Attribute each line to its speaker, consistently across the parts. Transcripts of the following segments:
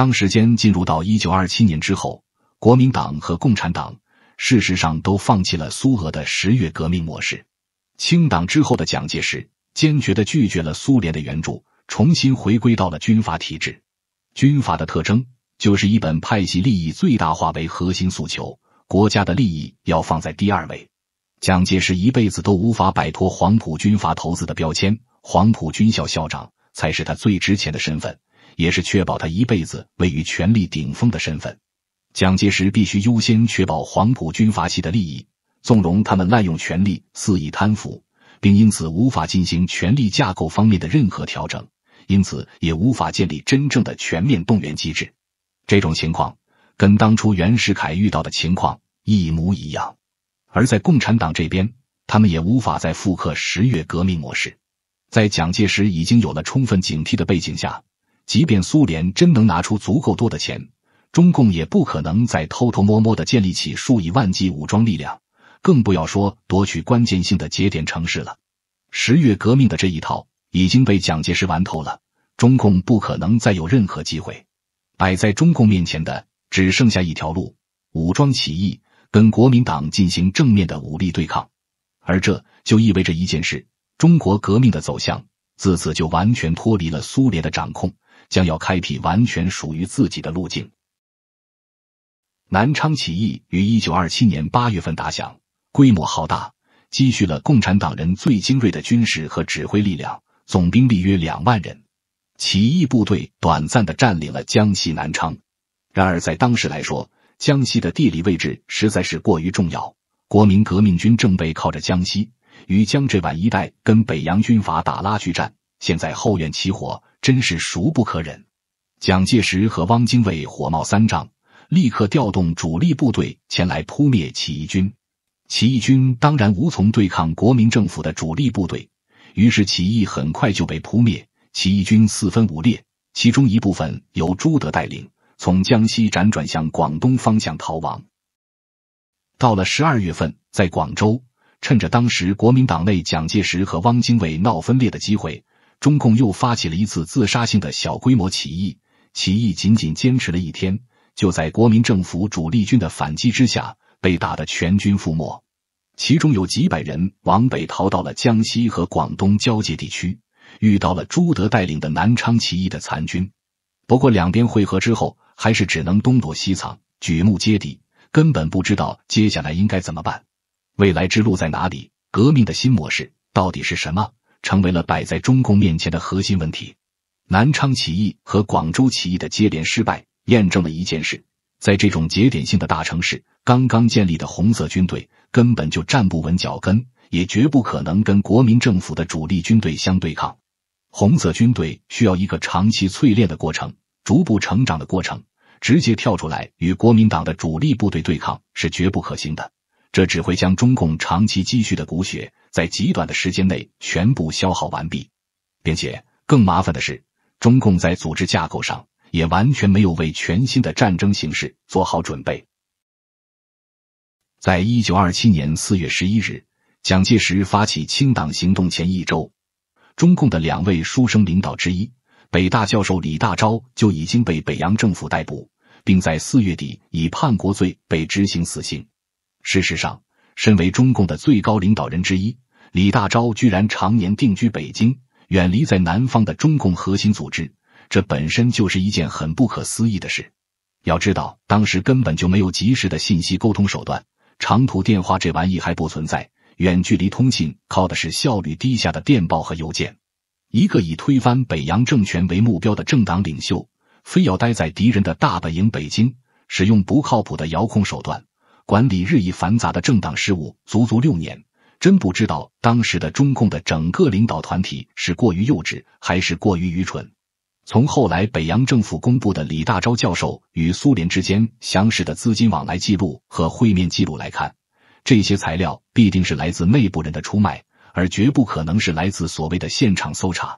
Speaker 1: 当时间进入到一九二七年之后，国民党和共产党事实上都放弃了苏俄的十月革命模式。清党之后的蒋介石坚决的拒绝了苏联的援助，重新回归到了军阀体制。军阀的特征就是以本派系利益最大化为核心诉求，国家的利益要放在第二位。蒋介石一辈子都无法摆脱黄埔军阀头子的标签，黄埔军校校长才是他最值钱的身份。也是确保他一辈子位于权力顶峰的身份，蒋介石必须优先确保黄埔军阀系的利益，纵容他们滥用权力、肆意贪腐，并因此无法进行权力架构方面的任何调整，因此也无法建立真正的全面动员机制。这种情况跟当初袁世凯遇到的情况一模一样，而在共产党这边，他们也无法再复刻十月革命模式。在蒋介石已经有了充分警惕的背景下。即便苏联真能拿出足够多的钱，中共也不可能再偷偷摸摸的建立起数以万计武装力量，更不要说夺取关键性的节点城市了。十月革命的这一套已经被蒋介石玩透了，中共不可能再有任何机会。摆在中共面前的只剩下一条路：武装起义，跟国民党进行正面的武力对抗。而这就意味着一件事：中国革命的走向自此就完全脱离了苏联的掌控。将要开辟完全属于自己的路径。南昌起义于一九二七年八月份打响，规模浩大，积蓄了共产党人最精锐的军事和指挥力量，总兵力约两万人。起义部队短暂的占领了江西南昌。然而，在当时来说，江西的地理位置实在是过于重要，国民革命军正背靠着江西，与江浙皖一带跟北洋军阀打拉锯战。现在后院起火。真是孰不可忍！蒋介石和汪精卫火冒三丈，立刻调动主力部队前来扑灭起义军。起义军当然无从对抗国民政府的主力部队，于是起义很快就被扑灭。起义军四分五裂，其中一部分由朱德带领，从江西辗转向广东方向逃亡。到了十二月份，在广州，趁着当时国民党内蒋介石和汪精卫闹分裂的机会。中共又发起了一次自杀性的小规模起义，起义仅仅坚持了一天，就在国民政府主力军的反击之下被打得全军覆没。其中有几百人往北逃到了江西和广东交界地区，遇到了朱德带领的南昌起义的残军。不过两边会合之后，还是只能东躲西藏，举目皆敌，根本不知道接下来应该怎么办。未来之路在哪里？革命的新模式到底是什么？成为了摆在中共面前的核心问题。南昌起义和广州起义的接连失败，验证了一件事：在这种节点性的大城市，刚刚建立的红色军队根本就站不稳脚跟，也绝不可能跟国民政府的主力军队相对抗。红色军队需要一个长期淬炼的过程，逐步成长的过程。直接跳出来与国民党的主力部队对抗是绝不可行的，这只会将中共长期积蓄的骨血。在极短的时间内全部消耗完毕，并且更麻烦的是，中共在组织架构上也完全没有为全新的战争形势做好准备。在一九二七年四月十一日，蒋介石发起清党行动前一周，中共的两位书生领导之一，北大教授李大钊就已经被北洋政府逮捕，并在四月底以叛国罪被执行死刑。事实上，身为中共的最高领导人之一，李大钊居然常年定居北京，远离在南方的中共核心组织，这本身就是一件很不可思议的事。要知道，当时根本就没有及时的信息沟通手段，长途电话这玩意还不存在，远距离通信靠的是效率低下的电报和邮件。一个以推翻北洋政权为目标的政党领袖，非要待在敌人的大本营北京，使用不靠谱的遥控手段。管理日益繁杂的政党事务足足六年，真不知道当时的中共的整个领导团体是过于幼稚还是过于愚蠢。从后来北洋政府公布的李大钊教授与苏联之间详实的资金往来记录和会面记录来看，这些材料必定是来自内部人的出卖，而绝不可能是来自所谓的现场搜查。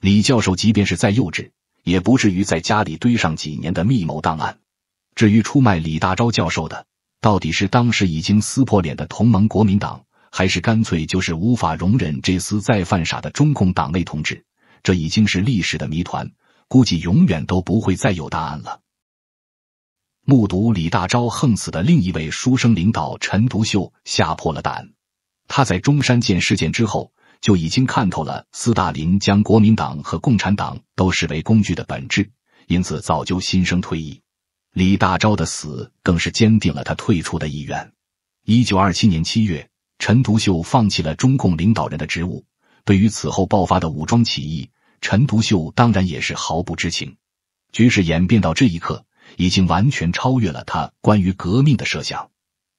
Speaker 1: 李教授即便是再幼稚，也不至于在家里堆上几年的密谋档案。至于出卖李大钊教授的，到底是当时已经撕破脸的同盟国民党，还是干脆就是无法容忍这厮再犯傻的中共党内同志？这已经是历史的谜团，估计永远都不会再有答案了。目睹李大钊横死的另一位书生领导陈独秀吓破了胆，他在中山舰事件之后就已经看透了斯大林将国民党和共产党都视为工具的本质，因此早就心生退意。李大钊的死更是坚定了他退出的意愿。一九二七年七月，陈独秀放弃了中共领导人的职务。对于此后爆发的武装起义，陈独秀当然也是毫不知情。局势演变到这一刻，已经完全超越了他关于革命的设想。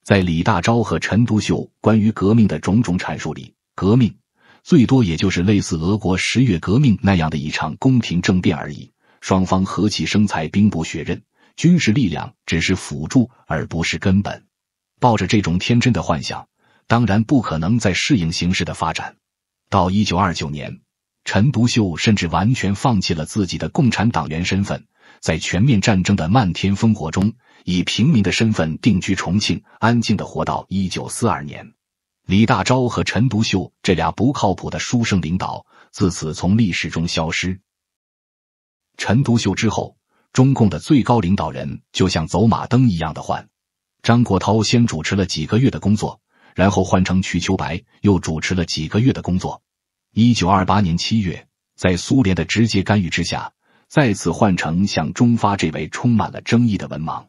Speaker 1: 在李大钊和陈独秀关于革命的种种阐述里，革命最多也就是类似俄国十月革命那样的一场宫廷政变而已。双方和气生财，兵不血刃。军事力量只是辅助，而不是根本。抱着这种天真的幻想，当然不可能再适应形势的发展。到一九二九年，陈独秀甚至完全放弃了自己的共产党员身份，在全面战争的漫天烽火中，以平民的身份定居重庆，安静的活到一九四二年。李大钊和陈独秀这俩不靠谱的书生领导，自此从历史中消失。陈独秀之后。中共的最高领导人就像走马灯一样的换，张国焘先主持了几个月的工作，然后换成瞿秋白又主持了几个月的工作。一九二八年七月，在苏联的直接干预之下，再次换成向忠发这位充满了争议的文盲。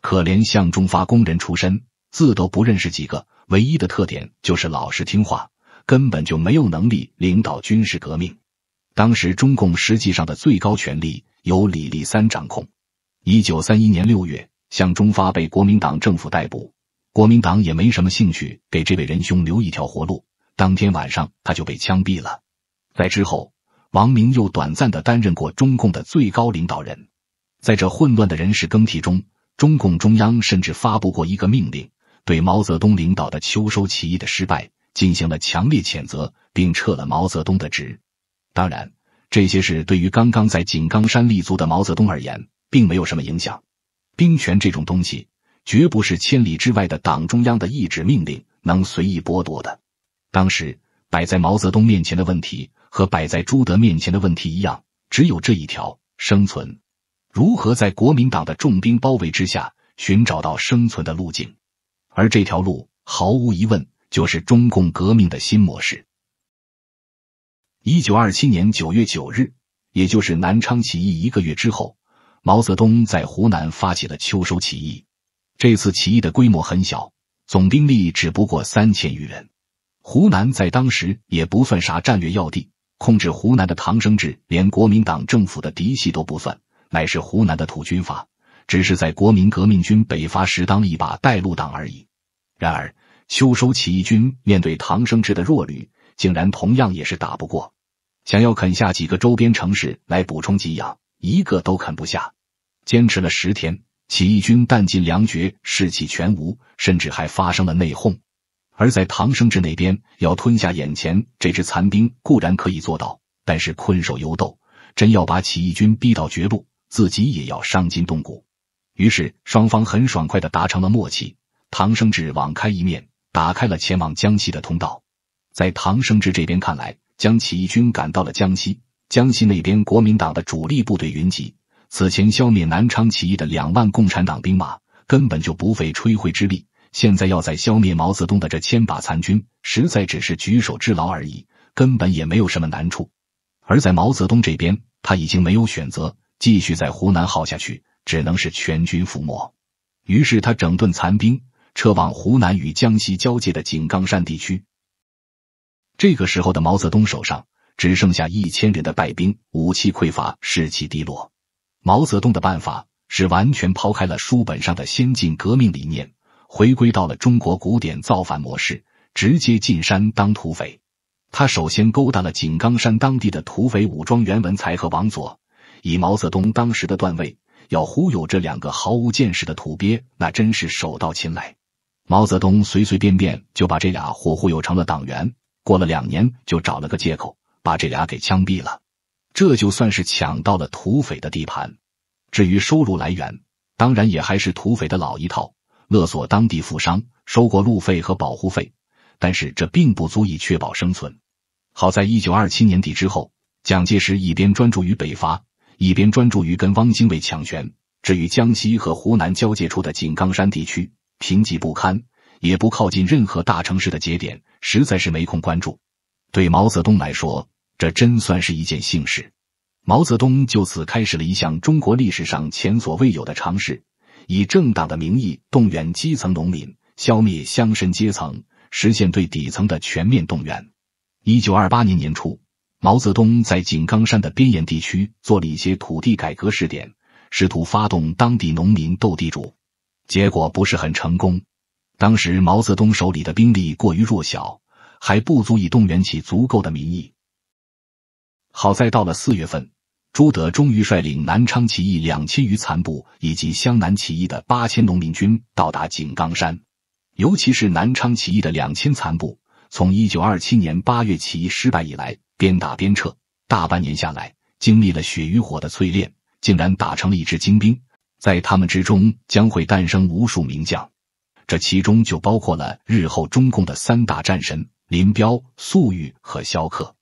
Speaker 1: 可怜向忠发工人出身，字都不认识几个，唯一的特点就是老实听话，根本就没有能力领导军事革命。当时中共实际上的最高权力。由李立三掌控。一九三一年六月，向忠发被国民党政府逮捕，国民党也没什么兴趣给这位仁兄留一条活路。当天晚上，他就被枪毙了。在之后，王明又短暂的担任过中共的最高领导人。在这混乱的人事更替中，中共中央甚至发布过一个命令，对毛泽东领导的秋收起义的失败进行了强烈谴责，并撤了毛泽东的职。当然。这些事对于刚刚在井冈山立足的毛泽东而言，并没有什么影响。兵权这种东西，绝不是千里之外的党中央的一纸命令能随意剥夺的。当时摆在毛泽东面前的问题和摆在朱德面前的问题一样，只有这一条：生存。如何在国民党的重兵包围之下寻找到生存的路径？而这条路，毫无疑问，就是中共革命的新模式。一九二七年九月九日，也就是南昌起义一个月之后，毛泽东在湖南发起了秋收起义。这次起义的规模很小，总兵力只不过三千余人。湖南在当时也不算啥战略要地，控制湖南的唐生智连国民党政府的嫡系都不算，乃是湖南的土军阀，只是在国民革命军北伐时当了一把带路党而已。然而，秋收起义军面对唐生智的弱旅，竟然同样也是打不过。想要啃下几个周边城市来补充给养，一个都啃不下。坚持了十天，起义军弹尽粮绝，士气全无，甚至还发生了内讧。而在唐生智那边，要吞下眼前这支残兵固然可以做到，但是困兽犹斗，真要把起义军逼到绝路，自己也要伤筋动骨。于是双方很爽快的达成了默契，唐生智网开一面，打开了前往江西的通道。在唐生智这边看来。将起义军赶到了江西，江西那边国民党的主力部队云集。此前消灭南昌起义的两万共产党兵马，根本就不费吹灰之力。现在要再消灭毛泽东的这千把残军，实在只是举手之劳而已，根本也没有什么难处。而在毛泽东这边，他已经没有选择，继续在湖南耗下去，只能是全军覆没。于是他整顿残兵，撤往湖南与江西交界的井冈山地区。这个时候的毛泽东手上只剩下一千人的败兵，武器匮乏，士气低落。毛泽东的办法是完全抛开了书本上的先进革命理念，回归到了中国古典造反模式，直接进山当土匪。他首先勾搭了井冈山当地的土匪武装袁文才和王佐。以毛泽东当时的段位，要忽悠这两个毫无见识的土鳖，那真是手到擒来。毛泽东随随便便就把这俩货忽悠成了党员。过了两年，就找了个借口把这俩给枪毙了，这就算是抢到了土匪的地盘。至于收入来源，当然也还是土匪的老一套，勒索当地富商，收过路费和保护费。但是这并不足以确保生存。好在一九二七年底之后，蒋介石一边专注于北伐，一边专注于跟汪精卫抢权。至于江西和湖南交界处的井冈山地区，贫瘠不堪，也不靠近任何大城市的节点。实在是没空关注，对毛泽东来说，这真算是一件幸事。毛泽东就此开始了一项中国历史上前所未有的尝试：以政党的名义动员基层农民，消灭乡绅阶层，实现对底层的全面动员。一九二八年年初，毛泽东在井冈山的边沿地区做了一些土地改革试点，试图发动当地农民斗地主，结果不是很成功。当时毛泽东手里的兵力过于弱小，还不足以动员起足够的民意。好在到了四月份，朱德终于率领南昌起义两千余残部以及湘南起义的八千农民军到达井冈山。尤其是南昌起义的两千残部，从一九二七年八月起义失败以来，边打边撤，大半年下来，经历了血与火的淬炼，竟然打成了一支精兵。在他们之中，将会诞生无数名将。这其中就包括了日后中共的三大战神林彪、粟裕和萧克。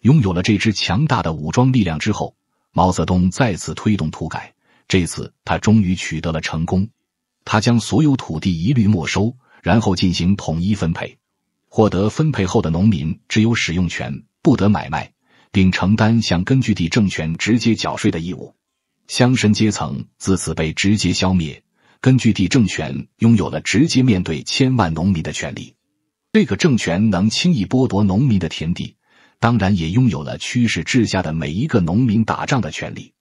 Speaker 1: 拥有了这支强大的武装力量之后，毛泽东再次推动土改，这次他终于取得了成功。他将所有土地一律没收，然后进行统一分配。获得分配后的农民只有使用权，不得买卖，并承担向根据地政权直接缴税的义务。乡绅阶层自此被直接消灭。根据地政权拥有了直接面对千万农民的权利，这个政权能轻易剥夺农民的田地，当然也拥有了驱使治下的每一个农民打仗的权利。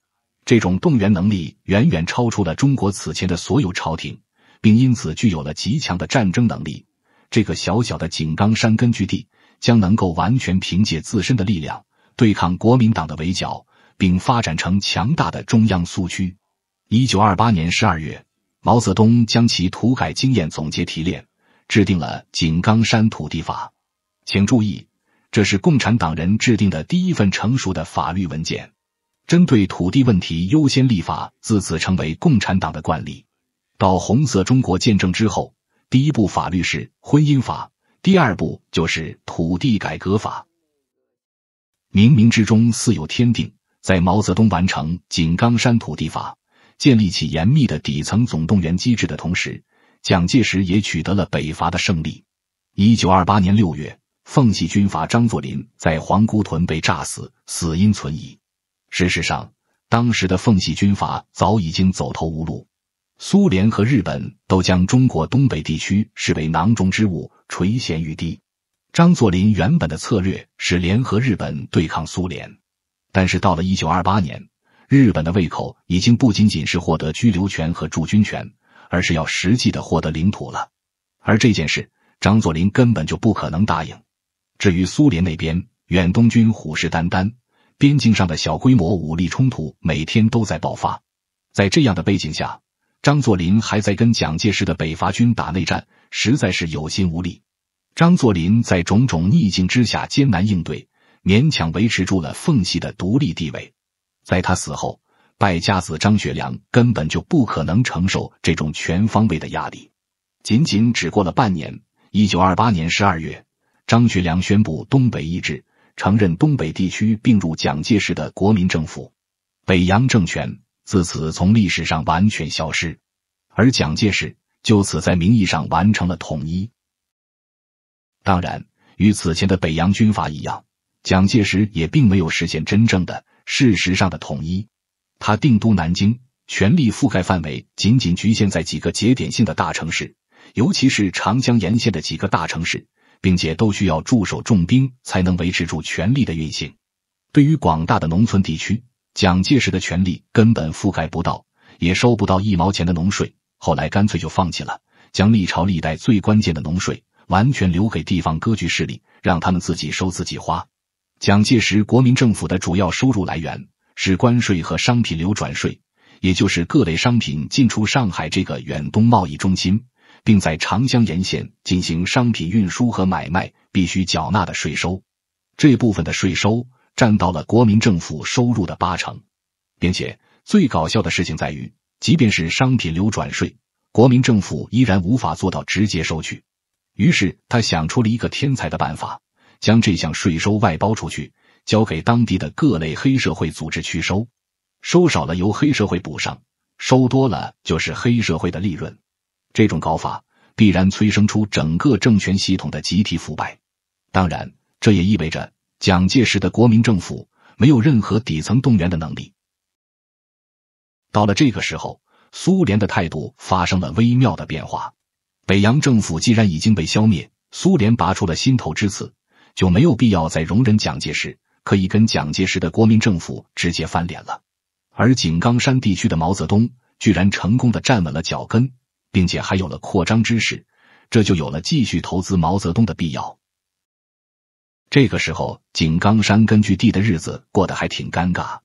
Speaker 1: 这种动员能力远远超出了中国此前的所有朝廷，并因此具有了极强的战争能力。这个小小的井冈山根据地将能够完全凭借自身的力量对抗国民党的围剿，并发展成强大的中央苏区。一九二八年十二月。毛泽东将其土改经验总结提炼，制定了《井冈山土地法》。请注意，这是共产党人制定的第一份成熟的法律文件。针对土地问题优先立法，自此成为共产党的惯例。到红色中国见证之后，第一部法律是《婚姻法》，第二部就是《土地改革法》。冥冥之中似有天定，在毛泽东完成《井冈山土地法》。建立起严密的底层总动员机制的同时，蒋介石也取得了北伐的胜利。一九二八年六月，奉系军阀张作霖在黄姑屯被炸死，死因存疑。事实上，当时的奉系军阀早已经走投无路，苏联和日本都将中国东北地区视为囊中之物，垂涎欲滴。张作霖原本的策略是联合日本对抗苏联，但是到了一九二八年。日本的胃口已经不仅仅是获得居留权和驻军权，而是要实际的获得领土了。而这件事，张作霖根本就不可能答应。至于苏联那边，远东军虎视眈眈，边境上的小规模武力冲突每天都在爆发。在这样的背景下，张作霖还在跟蒋介石的北伐军打内战，实在是有心无力。张作霖在种种逆境之下艰难应对，勉强维持住了奉系的独立地位。在他死后，败家子张学良根本就不可能承受这种全方位的压力。仅仅只过了半年，一九二八年十二月，张学良宣布东北易帜，承认东北地区并入蒋介石的国民政府，北洋政权自此从历史上完全消失，而蒋介石就此在名义上完成了统一。当然，与此前的北洋军阀一样，蒋介石也并没有实现真正的。事实上的统一，他定都南京，权力覆盖范围仅仅局限在几个节点性的大城市，尤其是长江沿线的几个大城市，并且都需要驻守重兵才能维持住权力的运行。对于广大的农村地区，蒋介石的权力根本覆盖不到，也收不到一毛钱的农税。后来干脆就放弃了，将历朝历代最关键的农税完全留给地方割据势力，让他们自己收自己花。蒋介石国民政府的主要收入来源是关税和商品流转税，也就是各类商品进出上海这个远东贸易中心，并在长江沿线进行商品运输和买卖必须缴纳的税收。这部分的税收占到了国民政府收入的八成，并且最搞笑的事情在于，即便是商品流转税，国民政府依然无法做到直接收取。于是他想出了一个天才的办法。将这项税收外包出去，交给当地的各类黑社会组织去收，收少了由黑社会补上，收多了就是黑社会的利润。这种搞法必然催生出整个政权系统的集体腐败。当然，这也意味着蒋介石的国民政府没有任何底层动员的能力。到了这个时候，苏联的态度发生了微妙的变化。北洋政府既然已经被消灭，苏联拔出了心头之刺。就没有必要再容忍蒋介石，可以跟蒋介石的国民政府直接翻脸了。而井冈山地区的毛泽东居然成功的站稳了脚跟，并且还有了扩张之势，这就有了继续投资毛泽东的必要。这个时候，井冈山根据地的日子过得还挺尴尬，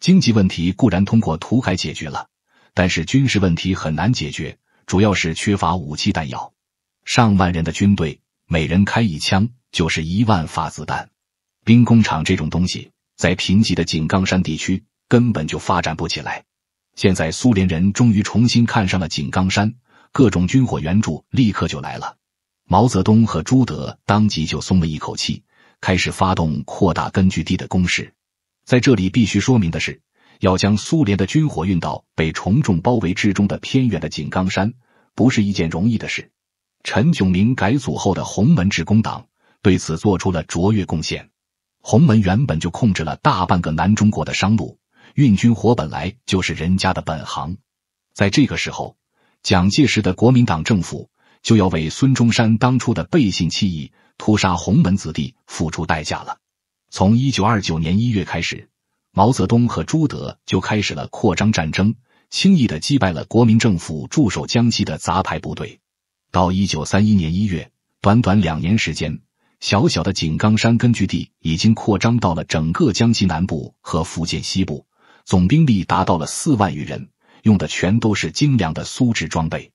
Speaker 1: 经济问题固然通过土改解决了，但是军事问题很难解决，主要是缺乏武器弹药，上万人的军队，每人开一枪。就是一万发子弹，兵工厂这种东西在贫瘠的井冈山地区根本就发展不起来。现在苏联人终于重新看上了井冈山，各种军火援助立刻就来了。毛泽东和朱德当即就松了一口气，开始发动扩大根据地的攻势。在这里必须说明的是，要将苏联的军火运到被重重包围之中的偏远的井冈山，不是一件容易的事。陈炯明改组后的洪门职工党。对此做出了卓越贡献。洪门原本就控制了大半个南中国的商路，运军火本来就是人家的本行。在这个时候，蒋介石的国民党政府就要为孙中山当初的背信弃义、屠杀洪门子弟付出代价了。从一九二九年一月开始，毛泽东和朱德就开始了扩张战争，轻易的击败了国民政府驻守江西的杂牌部队。到一九三一年一月，短短两年时间。小小的井冈山根据地已经扩张到了整个江西南部和福建西部，总兵力达到了四万余人，用的全都是精良的苏制装备。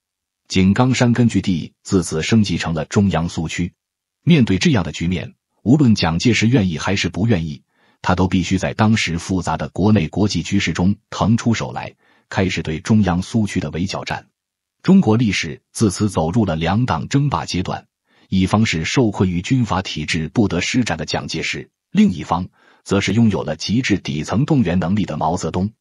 Speaker 1: 井冈山根据地自此升级成了中央苏区。面对这样的局面，无论蒋介石愿意还是不愿意，他都必须在当时复杂的国内国际局势中腾出手来，开始对中央苏区的围剿战。中国历史自此走入了两党争霸阶段。一方是受困于军阀体制不得施展的蒋介石，另一方则是拥有了极致底层动员能力的毛泽东。